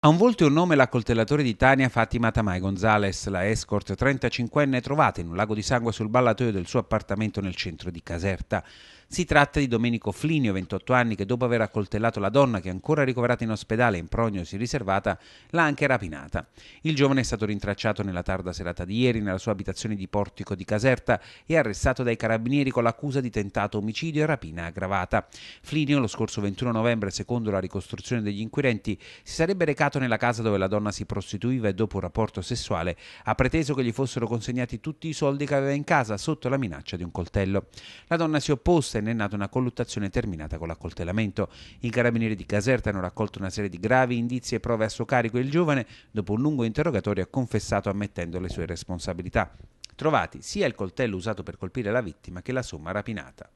Ha un volto e un nome l'accoltellatore di Tania Fatima Tamay Gonzales, la escort 35enne trovata in un lago di sangue sul ballatoio del suo appartamento nel centro di Caserta. Si tratta di Domenico Flinio, 28 anni, che dopo aver accoltellato la donna che è ancora ricoverata in ospedale in prognosi riservata, l'ha anche rapinata. Il giovane è stato rintracciato nella tarda serata di ieri nella sua abitazione di Portico di Caserta e arrestato dai carabinieri con l'accusa di tentato omicidio e rapina aggravata. Flinio, lo scorso 21 novembre, secondo la ricostruzione degli inquirenti, si sarebbe recato recato nella casa dove la donna si prostituiva e dopo un rapporto sessuale ha preteso che gli fossero consegnati tutti i soldi che aveva in casa sotto la minaccia di un coltello. La donna si è opposta e ne è nata una colluttazione terminata con l'accoltellamento. I carabinieri di Caserta hanno raccolto una serie di gravi indizi e prove a suo carico e il giovane, dopo un lungo interrogatorio, ha confessato ammettendo le sue responsabilità. Trovati sia il coltello usato per colpire la vittima che la somma rapinata.